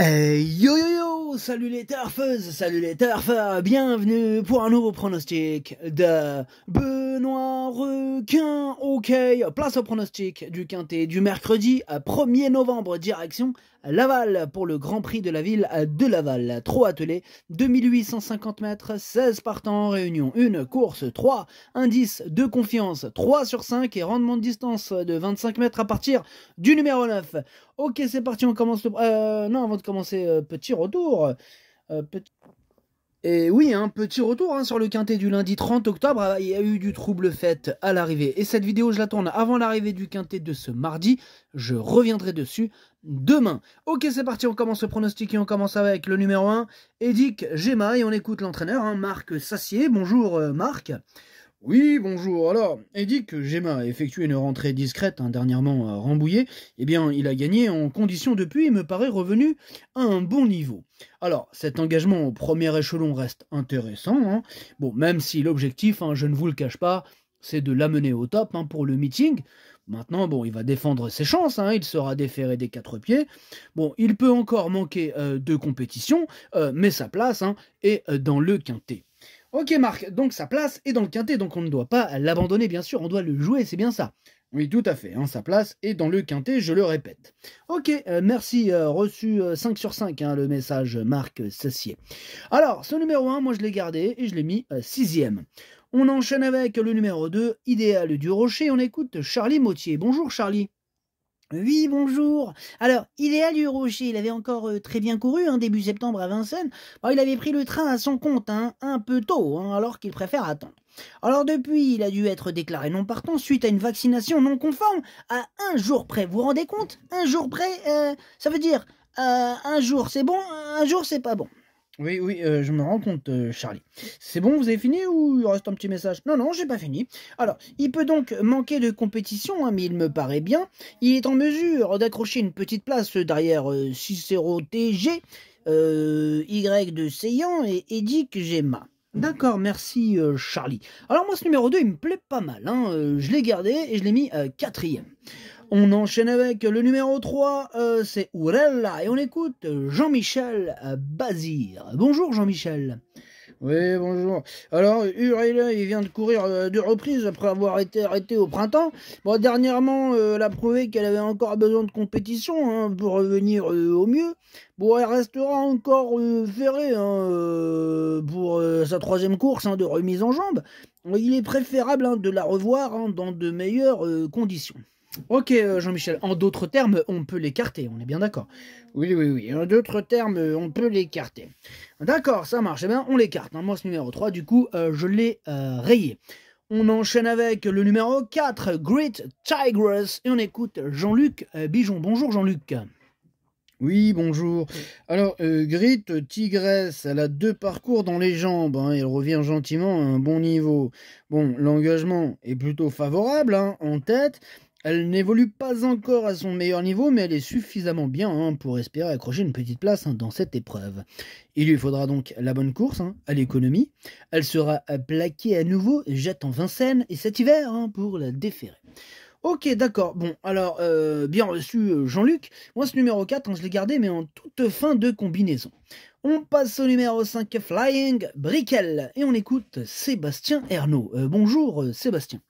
Eh yo yo yo, salut les turfeuses, salut les turfeurs, bienvenue pour un nouveau pronostic de Noir, Requin. Ok, place au pronostic du quintet du mercredi 1er euh, novembre, direction Laval pour le Grand Prix de la ville euh, de Laval. Trois attelé, 2850 mètres, 16 partants, réunion 1, course 3, indice de confiance 3 sur 5 et rendement de distance de 25 mètres à partir du numéro 9. Ok, c'est parti, on commence le... Euh, non, avant de commencer, petit retour. petit... Et oui, un hein, petit retour hein, sur le quintet du lundi 30 octobre, ah, il y a eu du trouble fait à l'arrivée. Et cette vidéo, je la tourne avant l'arrivée du quintet de ce mardi, je reviendrai dessus demain. Ok, c'est parti, on commence le pronostic et on commence avec le numéro 1, Edic Gemma, et on écoute l'entraîneur, hein, Marc Sassier. Bonjour euh, Marc. Oui, bonjour. Alors, et dit que Gemma a effectué une rentrée discrète hein, dernièrement à euh, Rambouillet, eh bien, il a gagné en condition depuis il me paraît revenu à un bon niveau. Alors, cet engagement au premier échelon reste intéressant. Hein. Bon, même si l'objectif, hein, je ne vous le cache pas, c'est de l'amener au top pour le meeting. Maintenant, bon, il va défendre ses chances, il sera déféré des quatre pieds. Bon, il peut encore manquer euh, de compétition, euh, mais sa place est dans le quintet. Ok Marc, donc sa place est dans le quintet, donc on ne doit pas l'abandonner bien sûr, on doit le jouer, c'est bien ça. Oui, tout à fait. Hein, sa place est dans le quintet, je le répète. Ok, euh, merci. Euh, reçu 5 euh, sur 5, hein, le message Marc Sassier. Alors, ce numéro 1, moi je l'ai gardé et je l'ai mis sixième. On enchaîne avec le numéro 2, Idéal du Rocher. On écoute Charlie Mautier. Bonjour Charlie. Oui, bonjour. Alors, il idéal du Rocher, il avait encore euh, très bien couru, hein, début septembre à Vincennes. Bon, il avait pris le train à son compte, hein, un peu tôt, hein, alors qu'il préfère attendre. Alors depuis, il a dû être déclaré non partant suite à une vaccination non conforme à un jour près. Vous vous rendez compte Un jour près, euh, ça veut dire euh, un jour c'est bon, un jour c'est pas bon. Oui, oui, euh, je me rends compte, euh, Charlie. C'est bon, vous avez fini ou il reste un petit message Non, non, j'ai pas fini. Alors, il peut donc manquer de compétition, hein, mais il me paraît bien. Il est en mesure d'accrocher une petite place derrière euh, Cicero Cicero TG, Y de Seyan et Edic Gemma. D'accord, merci Charlie. Alors moi, ce numéro 2, il me plaît pas mal. Hein. je l'ai gardé et je l'ai mis quatrième. On enchaîne avec le numéro 3, euh, c'est Urella, et on écoute Jean-Michel Bazir. Bonjour Jean-Michel. Oui, bonjour. Alors, Urella, il vient de courir euh, deux reprises après avoir été arrêté au printemps. Bon, dernièrement, euh, elle a prouvé qu'elle avait encore besoin de compétition hein, pour revenir au mieux. Bon, elle restera encore ferrée hein, pour sa troisième course hein, de remise en jambe. Il est préférable de la revoir dans de meilleures conditions. Ok, euh, Jean-Michel, en d'autres termes, on peut l'écarter, on est bien d'accord. Oui, oui, oui, en d'autres termes, on peut l'écarter. D'accord, ça marche, eh bien, on l'écarte. Hein. Moi, ce numéro 3, du coup, euh, je l'ai euh, rayé. On enchaîne avec le numéro 4, Grit Tigress, et on écoute Jean-Luc Bijon. Bonjour Jean-Luc. Oui, bonjour. Alors, Grit, Tigress, elle a deux parcours dans les jambes. Hein. elle revient gentiment à un bon niveau. Bon, l'engagement est plutôt favorable hein, en tête. Elle n'évolue pas encore à son meilleur niveau, mais elle est suffisamment bien hein, pour espérer accrocher une petite place hein, dans cette épreuve. Il lui faudra donc la bonne course, hein, à l'économie. Elle sera euh, plaquée à nouveau, jette en Vincennes, et cet hiver pour la déférer. Ok, d'accord. Bon, alors, euh, bien reçu euh, Jean-Luc. Moi, ce numéro 4, je l'ai gardé, mais en toute fin de combinaison. On passe au numéro 5, Flying Brickel. et on écoute Sébastien Ernaud. bonjour, Sébastien.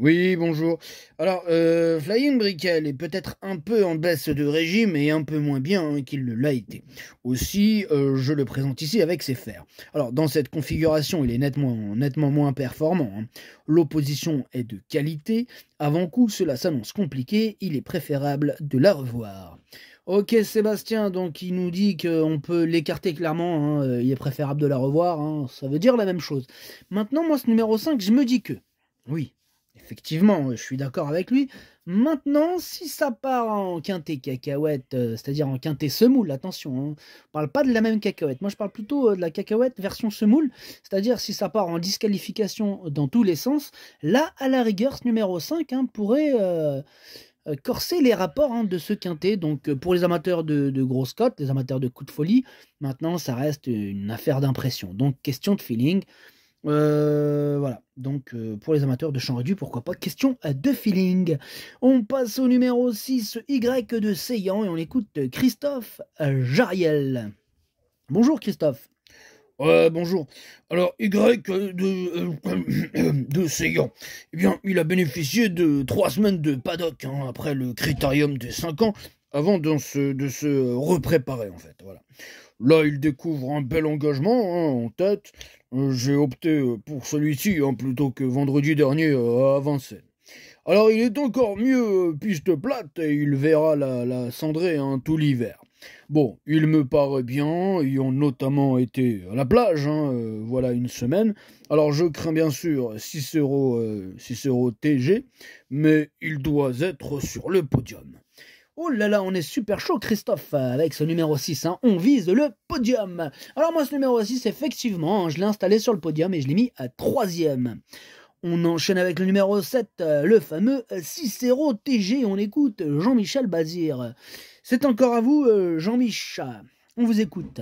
Oui, bonjour. Alors, euh, Flying Brickell est peut-être un peu en baisse de régime et un peu moins bien hein, qu'il ne l'a été. Aussi, euh, je le présente ici avec ses fers. Alors, dans cette configuration, il est nettement, nettement moins performant. Hein. L'opposition est de qualité. Avant coup, cela s'annonce compliqué. Il est préférable de la revoir. Ok Sébastien, donc il nous dit qu'on peut l'écarter clairement, hein. il est préférable de la revoir, ça veut dire la même chose. Maintenant, moi ce numéro 5, je me dis que, oui, Effectivement, je suis d'accord avec lui. Maintenant, si ça part en quintet cacahuète, euh, c'est-à-dire en quintet semoule, attention, on hein, on parle pas de la même cacahuète. Moi, je parle plutôt euh, de la cacahuète version semoule, c'est-à-dire si ça part en disqualification dans tous les sens, là, à la rigueur, ce numéro 5 hein, pourrait euh, corser les rapports hein, de ce quintet. Donc, pour les amateurs de, de grosses cotes, les amateurs de coups de folie, maintenant, ça reste une affaire d'impression. Donc, question de feeling. Euh, voilà, donc euh, pour les amateurs de chant réduit, pourquoi pas, question de feeling On passe au numéro 6, Y de Seyan, et on écoute Christophe Jariel. Bonjour Christophe. bonjour. Alors, Y de, euh, de Seyan, eh bien, il a bénéficié de trois semaines de paddock hein, après le critérium des Cinq ans avant de se, de se repréparer en fait. Voilà. Là, il découvre un bel engagement hein, en tête. Euh, j'ai opté euh, pour celui-ci hein, plutôt que vendredi dernier euh, à Vincennes. Alors, il est encore mieux piste plate et il verra la, cendrée hein, tout l'hiver. Bon, il me paraît bien, ont notamment été à la plage, voilà une semaine. Alors je crains bien sûr 6 Cicero TG, mais il doit être sur le podium. Oh là là, on est super chaud, Christophe, avec ce numéro 6. Hein. On vise le podium. Alors moi, ce numéro 6, effectivement, je l'ai installé sur le podium et je l'ai mis à troisième. On enchaîne avec le numéro 7, le fameux Cicero TG. On écoute Jean-Michel Bazir. C'est encore à vous, euh, Jean-Michel. On vous écoute.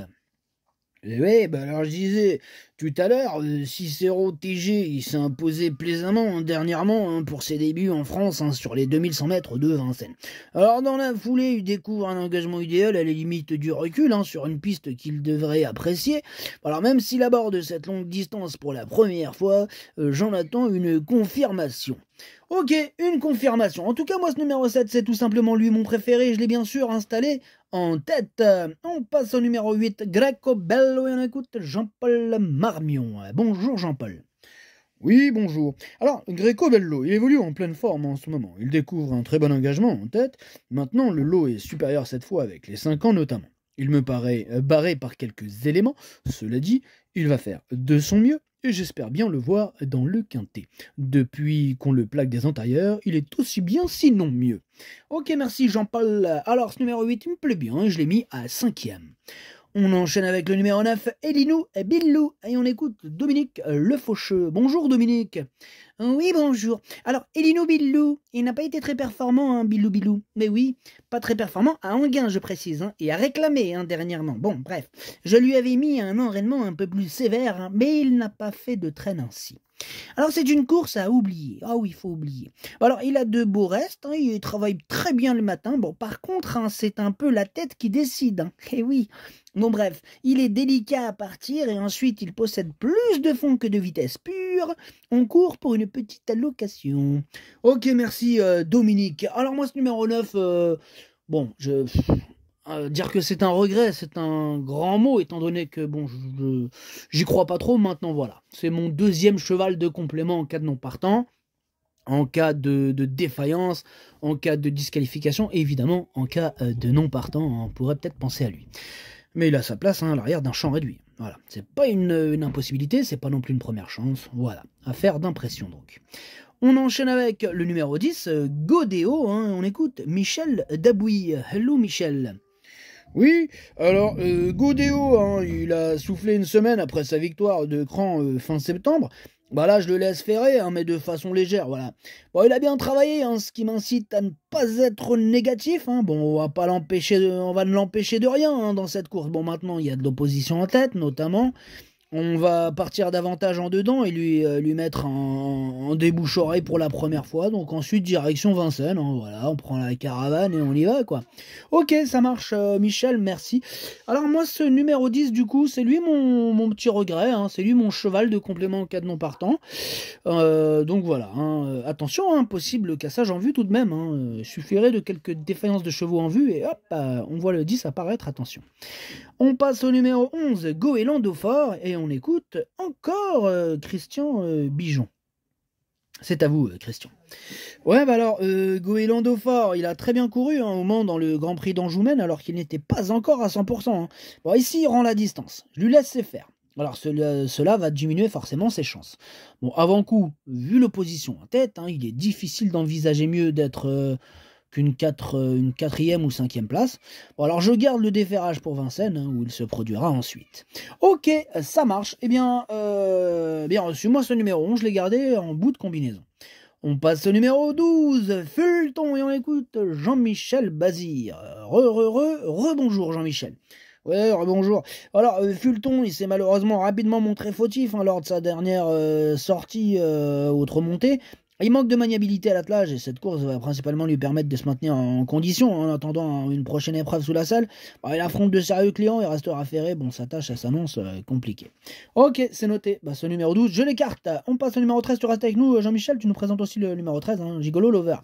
Eh oui, ben alors je disais, tout à l'heure, Cicero euh, TG, s'est imposé plaisamment hein, dernièrement hein, pour ses débuts en France hein, sur les 2100 mètres de Vincennes. Alors dans la foulée, il découvre un engagement idéal à la limite du recul sur une piste qu'il devrait apprécier. Alors même s'il aborde cette longue distance pour la première fois, euh, j'en attends une confirmation. Ok, une confirmation. En tout cas, moi, ce numéro 7, c'est tout simplement lui, mon préféré. Je l'ai bien sûr installé en tête. Euh, on passe au numéro 8, Greco Bello, et on écoute Jean-Paul Mar. Bonjour Jean-Paul. Oui, bonjour. Alors, Greco Bello, il évolue en pleine forme en ce moment. Il découvre un très bon engagement en tête. Maintenant, le lot est supérieur cette fois avec les 5 ans notamment. Il me paraît euh, barré par quelques éléments. Cela dit, il va faire de son mieux et j'espère bien le voir dans le quintet. Depuis qu'on le plaque des antérieurs, il est aussi bien, sinon mieux. Ok, merci Jean-Paul. Alors, ce numéro 8, me plaît bien, et je l'ai mis à cinquième. On enchaîne avec le numéro 9, Elinou et Billou, et on écoute Dominique euh, Le Faucheux. Bonjour Dominique oui, bonjour. Alors, Elino Billou, il n'a pas été très performant, hein, Billou Billou. Mais oui, pas très performant, à Anguin, je précise, hein, et à réclamer hein, dernièrement. Bon, bref, je lui avais mis un enraînement un peu plus sévère, hein, mais il n'a pas fait de traîne ainsi. Alors c'est une course à oublier. Ah oui, il faut oublier. Alors il a de beaux restes, il travaille très bien le matin. Bon, par contre, c'est un peu la tête qui décide. Eh oui. Bon bref, il est délicat à partir et ensuite il possède plus de fond que de vitesse pure. On court pour une petite allocation. Ok, merci euh, Dominique. Alors moi, ce numéro 9, euh, bon, je... Euh, dire que c'est un regret, c'est un grand mot, étant donné que bon, j'y crois pas trop maintenant. Voilà, c'est mon deuxième cheval de complément en cas de non partant, en cas de, défaillance, en cas de disqualification, et évidemment en cas de non partant, on pourrait peut-être penser à lui. Mais il a sa place hein, à l'arrière d'un champ réduit. Voilà, c'est pas une, impossibilité, c'est pas non plus une première chance. Voilà, affaire d'impression donc. On enchaîne avec le numéro 10, euh, Godéo. Hein. on écoute Michel Dabouy. Hello Michel. Oui, alors euh, Godéo, hein, il a soufflé une semaine après sa victoire de cran euh, fin septembre, bah là, je le laisse ferrer, hein, mais de façon légère, voilà. Bon, il a bien travaillé, hein, ce qui m'incite à ne pas être négatif. Hein. Bon, on va pas l'empêcher, de... on va ne l'empêcher de rien hein, dans cette course. Bon, maintenant, il y a de l'opposition en tête, notamment on va partir davantage en dedans et lui, euh, lui mettre en, débouche-oreille pour la première fois. Donc ensuite, direction Vincennes. Hein, voilà, on prend la caravane et on y va, quoi. Ok, ça marche, euh, Michel, merci. Alors moi, ce numéro 10, du coup, c'est lui mon, petit regret. Hein, c'est lui mon cheval de complément en cas de non partant. Euh, donc voilà, hein, attention, possible cassage en vue tout de même. suffirait de quelques défaillances de chevaux en vue et hop, on voit le 10 apparaître, attention. On passe au numéro 11, Goéland au et on on écoute encore euh, Christian euh, Bijon. C'est à vous, euh, Christian. Ouais, bah alors, euh, Goélando Fort, il a très bien couru hein, au Mans dans le Grand Prix d'Anjoumen, alors qu'il n'était pas encore à 100%. Hein. Bon, ici, il rend la distance. Je lui laisse ses faire. Alors, cela, va diminuer forcément ses chances. Bon, avant coup, vu l'opposition en tête, hein, il est difficile d'envisager mieux d'être qu'une 4, euh, une quatrième ou cinquième place. Bon, alors je garde le déferrage pour Vincennes, hein, où il se produira ensuite. Ok, ça marche. Eh bien, euh, bien reçu. Moi, ce numéro 11, je l'ai gardé en bout de combinaison. On passe au numéro 12, Fulton, et on écoute Jean-Michel Bazir. Re, re, re, bonjour, Jean-Michel. Ouais, bonjour. Alors, euh, Fulton, il s'est malheureusement rapidement montré fautif hein, lors de sa dernière sortie autre montée, il manque de maniabilité à l'attelage et cette course va principalement lui permettre de se maintenir en condition hein, en attendant une prochaine épreuve sous la salle. il affronte de sérieux clients et restera ferré. Bon, sa tâche, ça s'annonce euh, compliquée. Ok, c'est noté. Bah, ce numéro 12, je l'écarte. On passe au numéro 13. Tu restes avec nous, euh, Jean-Michel. Tu nous présentes aussi le numéro 13, hein, Gigolo Lover.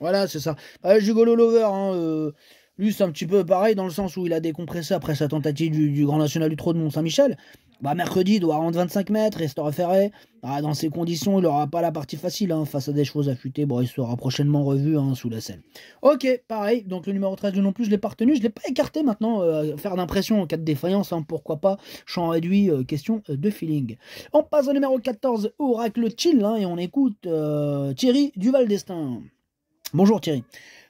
Voilà, c'est ça. Bah, Gigolo Lover, hein, euh, Lui, c'est un petit peu pareil dans le sens où il a décompressé après sa tentative du, Grand National du Trot de Mont-Saint-Michel. Bah, mercredi, il doit rendre 25 mètres, restera ferré. Ah, dans ces conditions, il n'aura pas la partie facile hein, face à des choses affûtées. Bon, il sera prochainement revu hein, sous la selle. Ok, pareil. Donc le numéro 13 non plus, je l'ai pas retenu. Je l'ai pas écarté maintenant. Euh, faire d'impression en cas de défaillance, hein. pourquoi pas. Champ réduit, euh, question de feeling. On passe au numéro 14, Oracle Chill. et on écoute euh, Thierry Duval-Destin. Bonjour Thierry.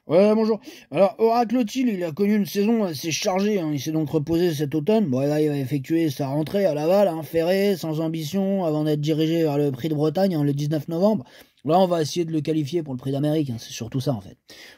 Ouais, bonjour. Alors, Oracle Til il a connu une saison assez chargée. Hein. Il s'est donc reposé cet automne. Bon, là, il va effectuer sa rentrée à Laval, hein, ferré, sans ambition, avant d'être dirigé vers le Prix de Bretagne hein, le 19 novembre. Là, on va essayer de le qualifier pour le prix d'Amérique. Hein, c'est surtout ça, en fait.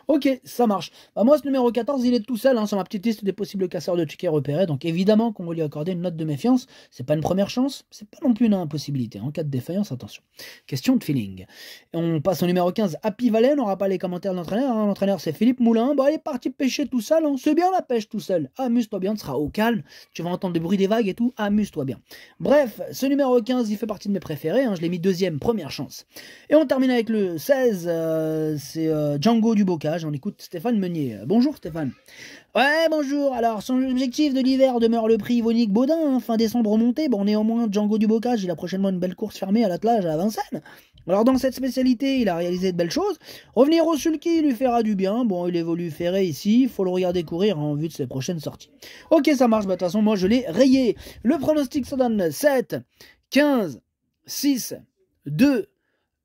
Ok, ça marche. Bah, moi, ce numéro 14, il est tout seul hein, sur ma petite liste des possibles casseurs de tickets repérés. Donc, évidemment qu'on va lui accorder une note de méfiance. C'est pas une première chance. C'est pas non plus une impossibilité. Hein, en cas de défaillance, attention. Question de feeling. On passe au numéro 15. Happy Valley. On n'aura pas les commentaires de l'entraîneur. L'entraîneur, c'est Philippe Moulin. Bon, il est parti pêcher tout seul. On sait bien la pêche tout seul. Amuse-toi bien. Tu seras au calme. Tu vas entendre des bruits des vagues et tout. Amuse-toi bien. Bref, ce numéro 15, il fait partie de mes préférés. Je l'ai mis deuxième. Première chance. Et on termine avec le 16, euh, c'est euh, Django du Bocage. On écoute Stéphane Meunier. Bonjour Stéphane. Ouais, bonjour. Alors, son objectif de l'hiver demeure le prix Yvonique Baudin, hein, fin décembre remonté. Bon, néanmoins, Django du Bocage, il a prochainement une belle course fermée à l'attelage à Vincennes. Alors, dans cette spécialité, il a réalisé de belles choses. Revenir au sulky lui fera du bien. Bon, il évolue ferré ici. Faut le regarder courir hein, en vue de ses prochaines sorties. Ok, ça marche. Bah, de toute façon, moi, je l'ai rayé. Le pronostic, ça donne 7, 15, 6, 2,